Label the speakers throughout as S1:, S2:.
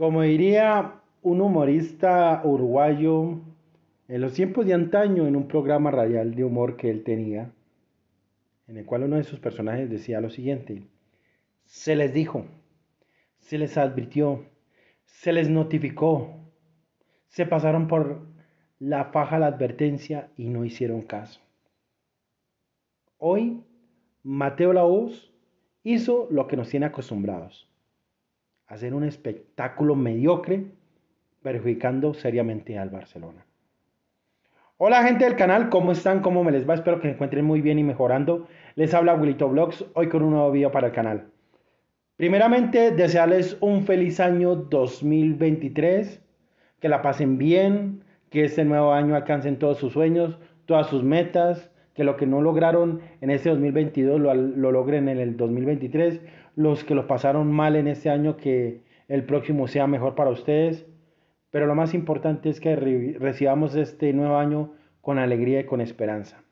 S1: Como diría un humorista uruguayo en los tiempos de antaño en un programa radial de humor que él tenía, en el cual uno de sus personajes decía lo siguiente, se les dijo, se les advirtió, se les notificó, se pasaron por la faja la advertencia y no hicieron caso. Hoy, Mateo Laus hizo lo que nos tiene acostumbrados hacer un espectáculo mediocre, perjudicando seriamente al Barcelona. Hola gente del canal, ¿cómo están? ¿Cómo me les va? Espero que se encuentren muy bien y mejorando. Les habla Wilito Vlogs, hoy con un nuevo video para el canal. Primeramente, desearles un feliz año 2023, que la pasen bien, que este nuevo año alcancen todos sus sueños, todas sus metas, que lo que no lograron en este 2022 lo, logren en el 2023, los que lo pasaron mal en este año, que el próximo sea mejor para ustedes, pero lo más importante es que recibamos este nuevo año con alegría y con esperanza.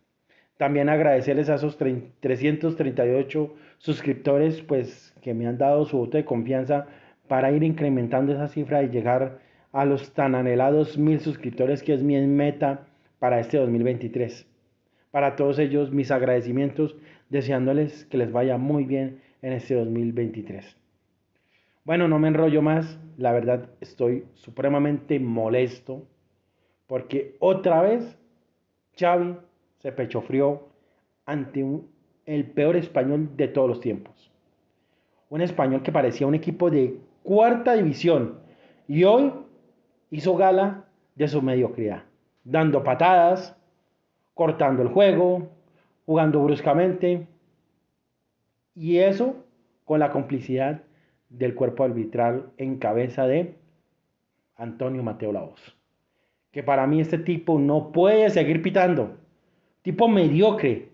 S1: También agradecerles a esos 338 suscriptores pues, que me han dado su voto de confianza para ir incrementando esa cifra y llegar a los tan anhelados mil suscriptores que es mi meta para este 2023. Para todos ellos mis agradecimientos, deseándoles que les vaya muy bien en este 2023. Bueno, no me enrollo más, la verdad estoy supremamente molesto porque otra vez Xavi se pechofrió ante el peor español de todos los tiempos. Un español que parecía un equipo de cuarta división y hoy hizo gala de su mediocridad, dando patadas, cortando el juego, jugando bruscamente. Y eso con la complicidad del cuerpo arbitral en cabeza de Antonio Mateo Laos, Que para mí este tipo no puede seguir pitando. Tipo mediocre.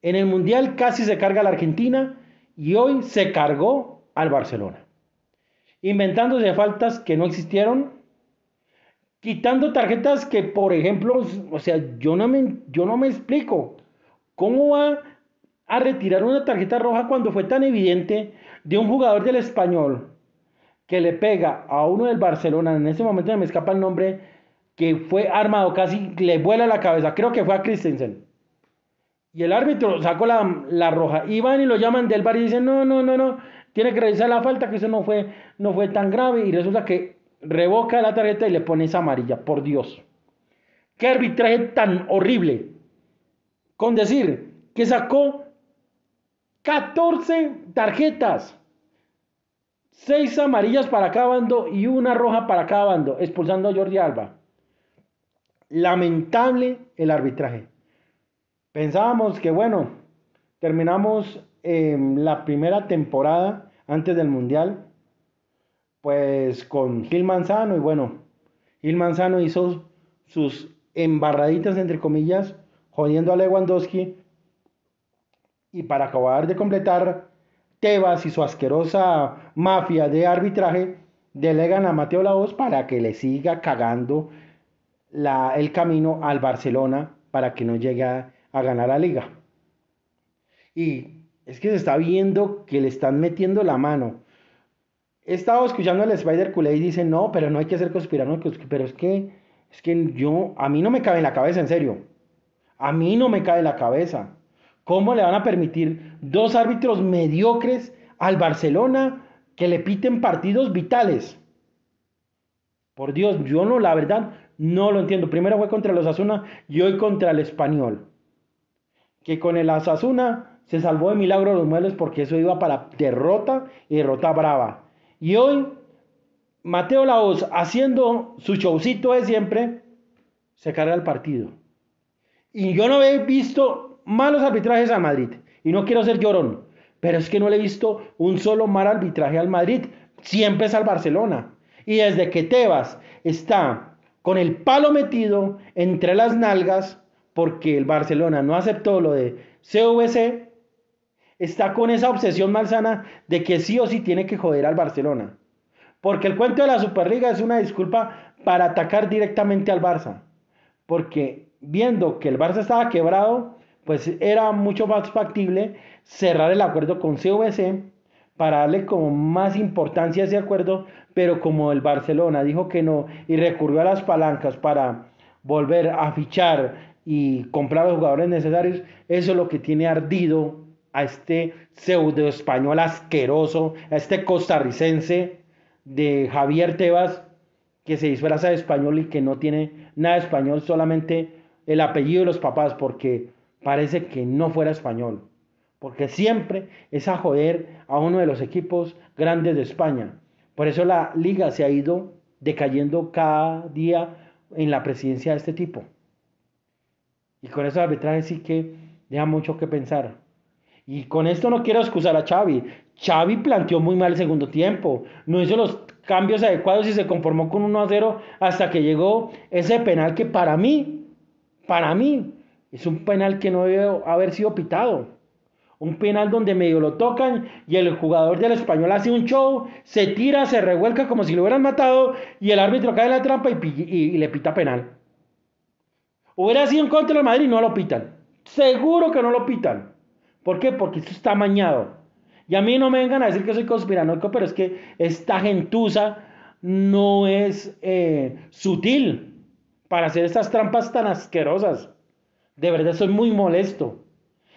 S1: En el Mundial casi se carga a la Argentina y hoy se cargó al Barcelona. Inventándose faltas que no existieron Quitando tarjetas que, por ejemplo, o sea, yo no me, yo no me explico cómo va a retirar una tarjeta roja cuando fue tan evidente de un jugador del español que le pega a uno del Barcelona, en ese momento me escapa el nombre, que fue armado, casi le vuela la cabeza, creo que fue a Christensen. Y el árbitro sacó la, la roja. Y van y lo llaman del bar y dicen, no, no, no, no, tiene que revisar la falta, que eso no fue, no fue tan grave. Y resulta que revoca la tarjeta y le pone esa amarilla, por Dios. Qué arbitraje tan horrible. Con decir que sacó 14 tarjetas. 6 amarillas para cada bando y una roja para cada bando, expulsando a Jordi Alba. Lamentable el arbitraje. Pensábamos que, bueno, terminamos em, la primera temporada antes del Mundial pues con Gil Manzano y bueno, Gil Manzano hizo sus embarraditas entre comillas, jodiendo a Lewandowski y para acabar de completar, Tebas y su asquerosa mafia de arbitraje delegan a Mateo Laos para que le siga cagando la, el camino al Barcelona para que no llegue a ganar la liga. Y es que se está viendo que le están metiendo la mano he estado escuchando al Spider Culé y dice, no, pero no hay que hacer conspiranoicos, pero es que, es que yo, a mí no me cabe en la cabeza, en serio. A mí no me cabe en la cabeza. ¿Cómo le van a permitir dos árbitros mediocres al Barcelona que le piten partidos vitales? Por Dios, yo no, la verdad, no lo entiendo. Primero fue contra los Asuna y hoy contra el Español. Que con el Asasuna se salvó de milagro los muebles porque eso iba para derrota y derrota brava. Y hoy, Mateo Laos, haciendo su showcito de siempre, se carga el partido. Y yo no he visto malos arbitrajes a Madrid. Y no quiero ser llorón, pero es que no le he visto un solo mal arbitraje al Madrid. Siempre es al Barcelona. Y desde que Tebas está con el palo metido entre las nalgas, porque el Barcelona no aceptó lo de CVC, está con esa obsesión malsana de que sí o sí tiene que joder al Barcelona. Porque el cuento de la Superliga es una disculpa para atacar directamente al Barça. Porque viendo que el Barça estaba quebrado, pues era mucho más factible cerrar el acuerdo con CVC para darle como más importancia a ese acuerdo, pero como el Barcelona dijo que no y recurrió a las palancas para volver a fichar y comprar los jugadores necesarios, eso es lo que tiene ardido a este pseudo español asqueroso, a este costarricense de Javier Tebas, que se disfraza de español y que no tiene nada español, solamente el apellido de los papás, porque parece que no fuera español. Porque siempre es a joder a uno de los equipos grandes de España. Por eso la liga se ha ido decayendo cada día en la presidencia de este tipo. Y con esos arbitrajes sí que deja mucho que pensar. Y con esto no quiero excusar a Xavi. Xavi planteó muy mal el segundo tiempo. No hizo los cambios adecuados y se conformó con 1 a 0 hasta que llegó ese penal que para mí, para mí, es un penal que no debe haber sido pitado. Un penal donde medio lo tocan y el jugador del español hace un show, se tira, se revuelca como si lo hubieran matado y el árbitro cae en la trampa y, le pita penal. Hubiera sido en contra del Madrid y no lo pitan. Seguro que no lo pitan. ¿Por qué? Porque esto está mañado. Y a mí no me vengan a decir que soy conspiranoico, pero es que esta gentuza no es eh, sutil para hacer estas trampas tan asquerosas. De verdad soy muy molesto.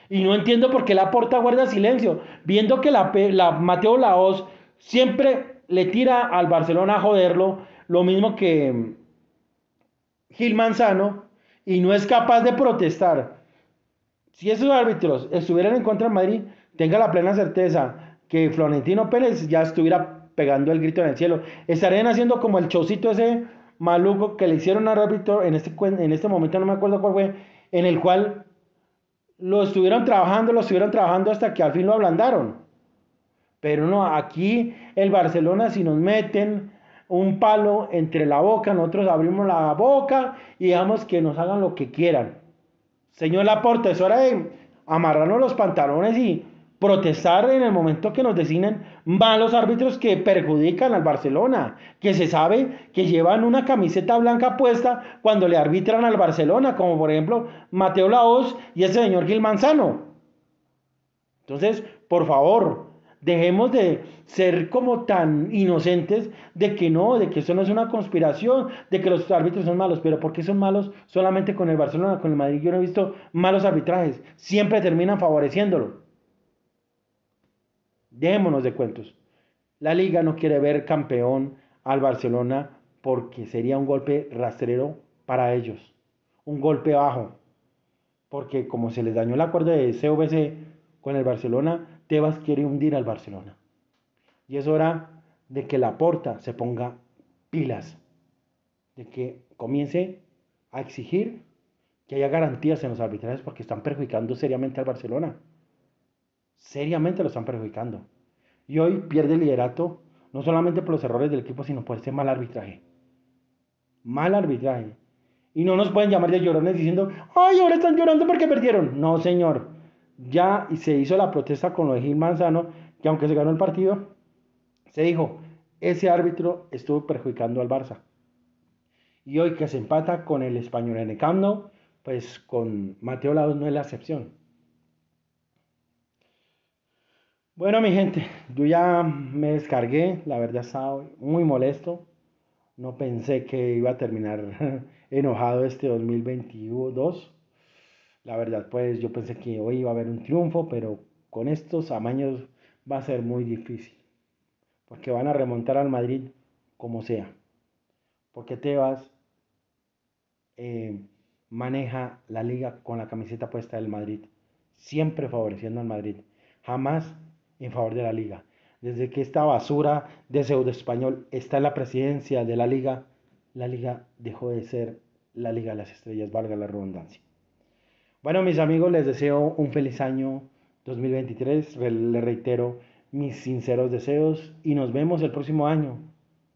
S1: Y no entiendo por qué la porta guarda silencio, viendo que la, la Mateo Laos siempre le tira al Barcelona a joderlo, lo mismo que Gil Manzano, y no es capaz de protestar si esos árbitros estuvieran en contra de Madrid, tenga la plena certeza que Florentino Pérez ya estuviera pegando el grito en el cielo. Estarían haciendo como el chocito ese maluco que le hicieron al árbitro en este, en este momento, no me acuerdo cuál fue, en el cual lo estuvieron trabajando, lo estuvieron trabajando hasta que al fin lo ablandaron. Pero no, aquí el Barcelona si nos meten un palo entre la boca, nosotros abrimos la boca y dejamos que nos hagan lo que quieran. Señor Laporte, es hora de amarrarnos los pantalones y protestar en el momento que nos designen malos árbitros que perjudican al Barcelona, que se sabe que llevan una camiseta blanca puesta cuando le arbitran al Barcelona, como por ejemplo Mateo Laos y ese señor Gil Manzano. Entonces, por favor, Dejemos de ser como tan inocentes de que no, de que eso no es una conspiración, de que los árbitros son malos. Pero ¿por qué son malos solamente con el Barcelona, con el Madrid? Yo no he visto malos arbitrajes. Siempre terminan favoreciéndolo. Dejémonos de cuentos. La liga no quiere ver campeón al Barcelona porque sería un golpe rastrero para ellos. Un golpe bajo. Porque como se les dañó el acuerdo de CVC con el Barcelona, Tebas quiere hundir al Barcelona. Y es hora de que la porta se ponga pilas, de que comience a exigir que haya garantías en los arbitrajes porque están perjudicando seriamente al Barcelona. Seriamente lo están perjudicando. Y hoy pierde el liderato, no solamente por los errores del equipo, sino por este mal arbitraje. Mal arbitraje. Y no nos pueden llamar de llorones diciendo, ay, ahora están llorando porque perdieron. No, señor ya y se hizo la protesta con lo de Manzano, que aunque se ganó el partido, se dijo, ese árbitro estuvo perjudicando al Barça. Y hoy que se empata con el español en el pues con Mateo Lados no es la excepción. Bueno, mi gente, yo ya me descargué, la verdad estaba muy molesto. No pensé que iba a terminar enojado este 2022. La verdad, pues yo pensé que hoy iba a haber un triunfo, pero con estos amaños va a ser muy difícil. Porque van a remontar al Madrid como sea. Porque Tebas eh, maneja la liga con la camiseta puesta del Madrid. Siempre favoreciendo al Madrid. Jamás en favor de la liga. Desde que esta basura de pseudo español está en la presidencia de la liga, la liga dejó de ser la liga de las estrellas, valga la redundancia. Bueno, mis amigos, les deseo un feliz año 2023. Les reitero mis sinceros deseos y nos vemos el próximo año,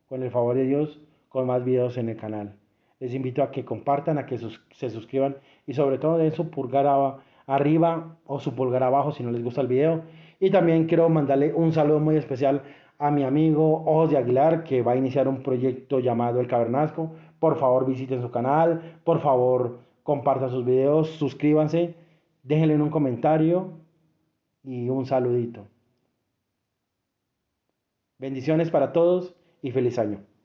S1: con el favor de Dios, con más videos en el canal. Les invito a que compartan, a que se suscriban y sobre todo den su pulgar arriba o su pulgar abajo si no les gusta el video. Y también quiero mandarle un saludo muy especial a mi amigo Ojos de Aguilar que va a iniciar un proyecto llamado El Cavernasco. Por favor visiten su canal, por favor compartan sus videos, suscríbanse, déjenle un comentario y un saludito. Bendiciones para todos y feliz año.